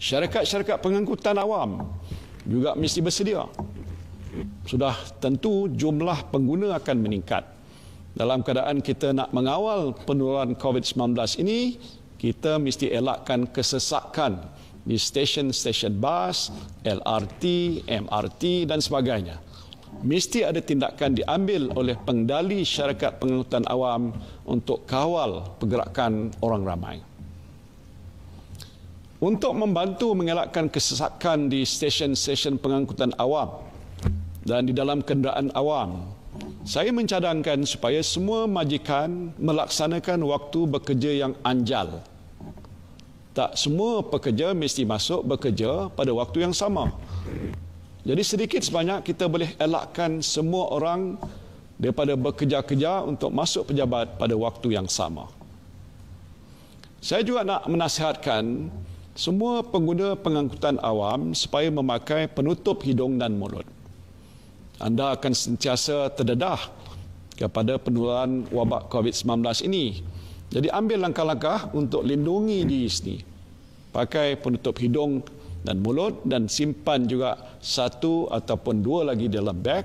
Syarikat-syarikat pengangkutan awam juga mesti bersedia. Sudah tentu jumlah pengguna akan meningkat. Dalam keadaan kita nak mengawal penularan COVID-19 ini, kita mesti elakkan kesesakan di stesen-stesen bas, LRT, MRT dan sebagainya. Mesti ada tindakan diambil oleh pengendali syarikat pengangkutan awam untuk kawal pergerakan orang ramai. Untuk membantu mengelakkan kesesakan di stesen-stesen pengangkutan awam dan di dalam kenderaan awam, saya mencadangkan supaya semua majikan melaksanakan waktu bekerja yang anjal. Tak semua pekerja mesti masuk bekerja pada waktu yang sama. Jadi sedikit sebanyak kita boleh elakkan semua orang daripada bekerja-kerja untuk masuk pejabat pada waktu yang sama. Saya juga nak menasihatkan semua pengguna pengangkutan awam supaya memakai penutup hidung dan mulut. Anda akan sentiasa terdedah kepada penularan wabak COVID-19 ini. Jadi ambil langkah-langkah untuk lindungi diri sendiri. Pakai penutup hidung dan mulut dan simpan juga satu ataupun dua lagi dalam beg.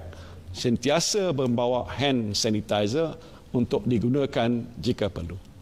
Sentiasa membawa hand sanitizer untuk digunakan jika perlu.